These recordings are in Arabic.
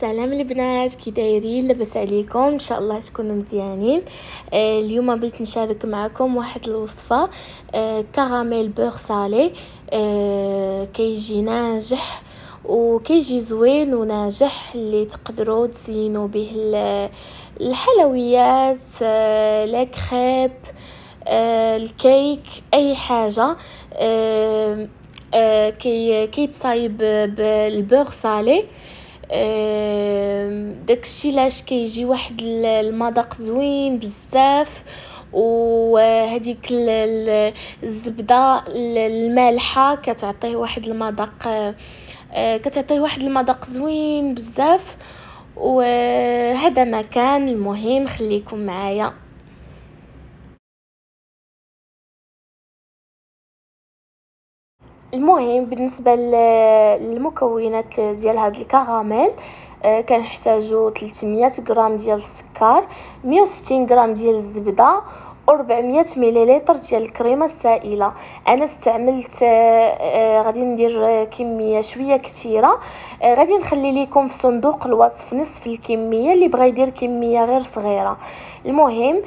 سلام البنات كي دايرين لاباس عليكم ان شاء الله تكونوا مزيانين آه، اليوم بغيت نشارك معكم واحد الوصفه آه، كراميل بور سالي آه، كيجي ناجح وكيجي زوين وناجح اللي تقدروا تزينوا به الحلويات آه لا كريب الكيك اي حاجه كي كيتصايب بالبور سالي داكشي لاش كيجي واحد المذاق زوين بزاف وهذيك الزبده المالحه كتعطيه واحد المذاق كتعطيه واحد المذاق زوين بزاف وهذا مكان المهم خليكم معايا المهم بالنسبه للمكونات ديال هذا الكراميل آه، كنحتاجو 300 غرام ديال السكر 160 غرام ديال الزبده 400 مليلتر ديال الكريمه السائله انا استعملت آه، آه، غادي ندير آه، كميه شويه كثيره غادي نخلي لكم في صندوق الوصف نصف الكميه اللي بغى يدير كميه غير صغيره المهم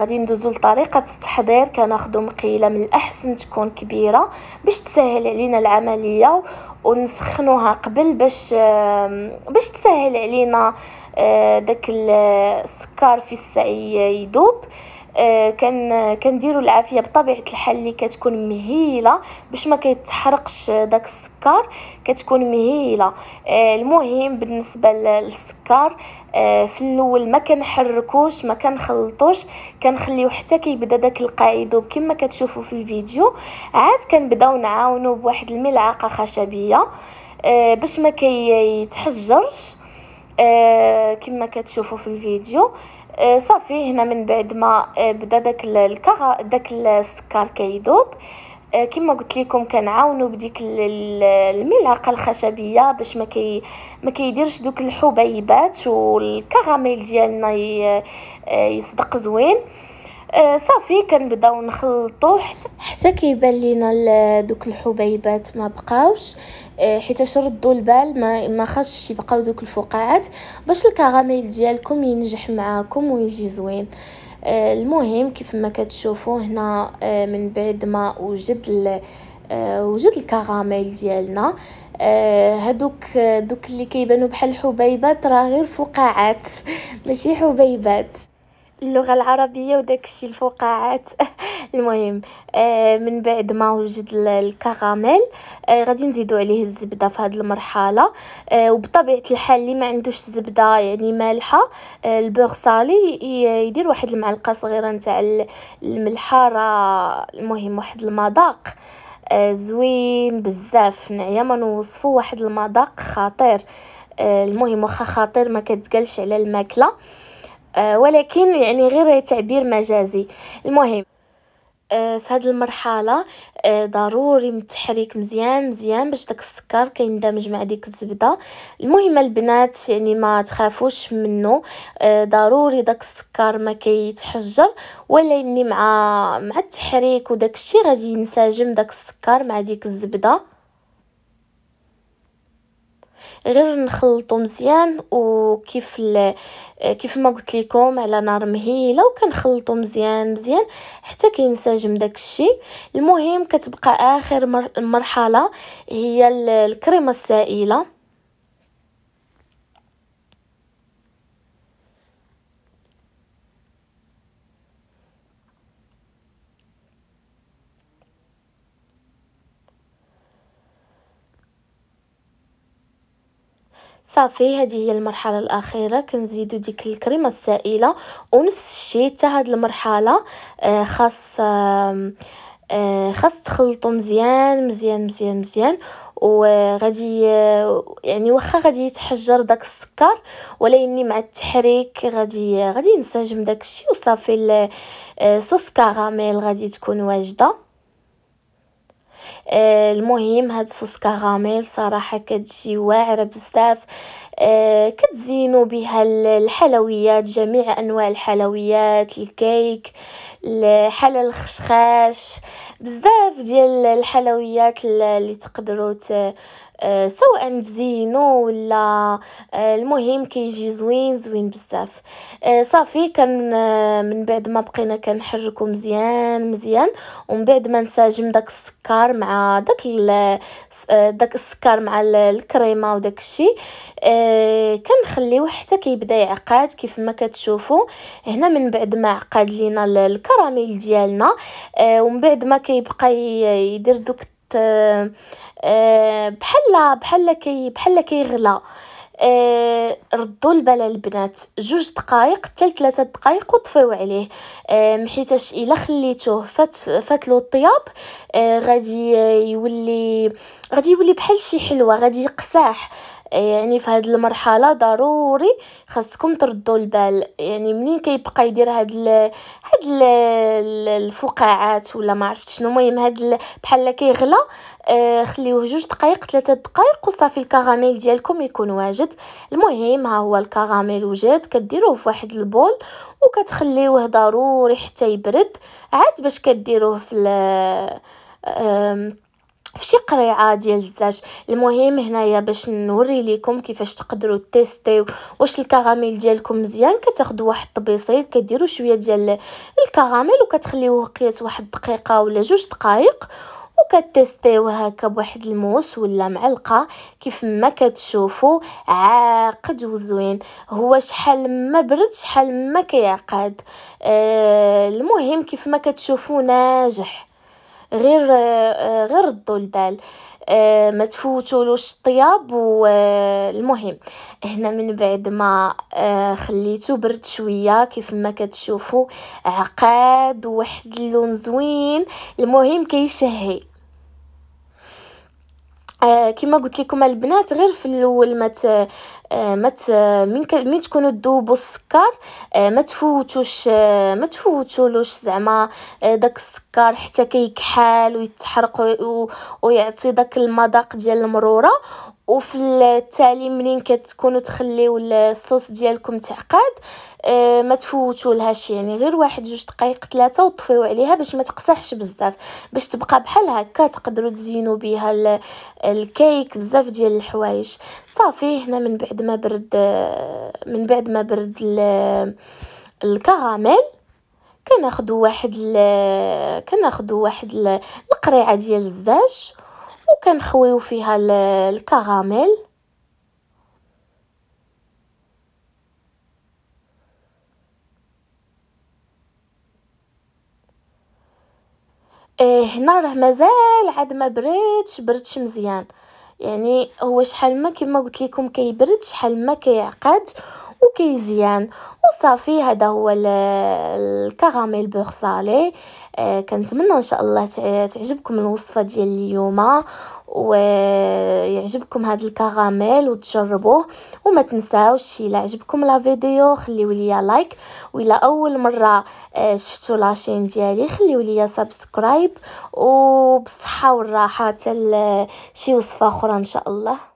غادي ندوزو لطريقه التحضير كناخذوا مقيله من الاحسن تكون كبيره باش تسهل علينا العمليه ونسخنوها قبل باش باش تسهل علينا داك السكر في السعي يذوب آه، كان كنديروا العافيه بطبيعه الحال اللي كتكون مهيله باش ما كيتحرقش داك السكر كتكون مهيله آه، المهم بالنسبه للسكر آه، في الاول ما كنحركوش ما كنخلطوش كنخليو حتى كيبدا داك القاعدوب كما كتشوفوا في الفيديو عاد كنبداو نعاونو بواحد الملعقه خشبيه باش ما كيتحجرش كما كتشوفوا في الفيديو آه، صافي هنا من بعد ما آه، بدا داك الكغ داك السكر كيذوب آه، كما قلت لكم كنعاونوا بديك الملعقه الخشبيه باش ما كي ما كيديرش دوك الحبيبات والكراميل ديالنا يصدق زوين آه، صافي كنبداو نخلطو حتى حتى كيبان لينا دوك الحبيبات ما بقاوش آه، حيت ردوا البال ما ما خاصش يبقاو دوك الفقاعات باش الكراميل ديالكم ينجح معاكم ويجي زوين آه، المهم كيف ما كتشوفوا هنا من بعد ما وجد وجد الكراميل ديالنا هادوك دوك اللي كيبانو بحال الحبيبات راه غير فقاعات ماشي حبيبات اللغه العربيه الشيء الفقاعات المهم آه، من بعد ما وجد الكراميل آه، غادي نزيدو عليه الزبده في هذه المرحله آه، وبطبيعه الحال اللي ما عندوش زبده يعني مالحه البوغ صالي يدير واحد المعلقه صغيره نتاع الملحه المهم واحد المذاق زوين بزاف نعيا ما نوصفو واحد المذاق خطير المهم واخا خطير ما كتقالش على الماكله آه، ولكن يعني غير تعبير مجازي المهم آه، في هذه المرحله آه، ضروري التحريك مزيان مزيان باش داك السكر كيندمج مع ديك الزبده المهم البنات يعني ما تخافوش منه ضروري داك السكر ما كيتحجر ولا مع مع التحريك وداك الشيء غادي ينسجم داك السكر مع ديك الزبده غير نخلطو مزيان وكيف كيف ما قلت لكم على نار مهيله وكنخلطو مزيان مزيان حتى كينسجم داك الشيء المهم كتبقى اخر مرحله هي الكريمه السائله صافي هذه هي المرحله الاخيره كنزيدو ديك الكريمه السائله ونفس الشيء حتى هذه المرحله آه، خاص آه، آه، خاص تخلطو مزيان مزيان مزيان مزيان وغادي يعني واخا غادي يتحجر داك السكر ولكن مع التحريك غادي غادي ينسجم داك الشيء وصافي الصوص كاراميل غادي تكون واجده آه، المهم هاد صوص كغاميل صراحه كتجي واعره بزاف آه، كتزينوا بها الحلويات جميع انواع الحلويات الكيك الحلى الخشخاش بزاف ديال الحلويات اللي تقدروا آه، سواء تزينو ولا آه، المهم كيجي زوين زوين بزاف آه، صافي كان من بعد ما بقينا كنحركو مزيان مزيان ومن بعد ما نساجم داك السكر مع داك داك السكر مع الكريمه وداك الشيء كنخليوه حتى كيبدا يعقد كيف ما كتشوفوا هنا من بعد ما عقد لينا الكراميل ديالنا ومن بعد ما كيبقى يدير دوك آه، آه، بحال بحال كي بحال كيغلى آه ردوا البال البنات جوج دقائق حتى ثلاثة دقائق وطفيو عليه آه حيتاش الا خليتوه فات فات له الطياب آه غادي يولي غادي يولي بحال شي حلوه غادي يقساح آه، يعني في هذه المرحله ضروري خاصكم تردوا البال يعني منين كيبقى يدير هاد ال هاد ال الفقاعات ولا ما عرفت شنو المهم هاد بحال كيغلى آه خليوه جوج دقائق ثلاثة دقائق وصافي الكراميل ديالكم يكون واجد المهم ها هو الكراميل وجد كديروه في واحد البول وكتخليوه ضروري حتى يبرد عاد باش كديروه في آه فشي قريعه ديال الزاج المهم هنايا باش نوري لكم كيفاش تقدروا تيستيو واش الكراميل ديالكم مزيان كتاخذوا واحد الطبيصيل كديروا شويه ديال الكراميل وكتخليوه قياس واحد دقيقه ولا جوج دقائق وكتستيو هكا بواحد الموس ولا معلقه كيف ما كتشوفوا عاقد وزوين هو شحال ما برد شحال ما كيعقد آه المهم كيف ما كتشوفوا ناجح غير آه، غير ردوا البال آه، ما تفوتولوش الطياب والمهم آه، هنا من بعد ما خليته برد شويه كيف ما كتشوفوا عقاد واحد اللون زوين المهم كيشهي آه كما قلت لكم البنات غير في الاول ما آه ما من من تكونوا تذوبوا السكر آه ما تفوتوش آه ما تفوتولوش زعما آه داك السكر السكر حتى كيكحل ويتحرق ويعطي داك المذاق ديال المروره وفي التالي منين كتكونوا تخليو الصوص ديالكم تعقد آه، ما تفوتوا لهاش يعني غير واحد جوج دقائق ثلاثه وطفيو عليها باش ما تقصحش بزاف باش تبقى بحال هكا تقدروا تزينوا بها الكيك بزاف ديال الحوايج صافي هنا من بعد ما برد آه، من بعد ما برد الكراميل كناخذوا واحد كناخذوا واحد القريعه ديال الزاج وكنخويو فيها الكراميل اه هنا راه مازال عاد ما بردش بردش مزيان يعني هو شحال ما كما قلت لكم كيبرد شحال ما كيعقد وكيزيان وصافي هذا هو الكراميل بوغ صالي آه، كنتمنى ان شاء الله تعجبكم الوصفه ديال اليوم ويعجبكم هذا الكراميل وتجربوه وما تنساوش الا عجبكم لا فيديو خليو ليا لايك والا اول مره آه، شفتوا لاشين ديالي خليو ليا سبسكرايب وبصحه والراحه حتى شي وصفه اخرى ان شاء الله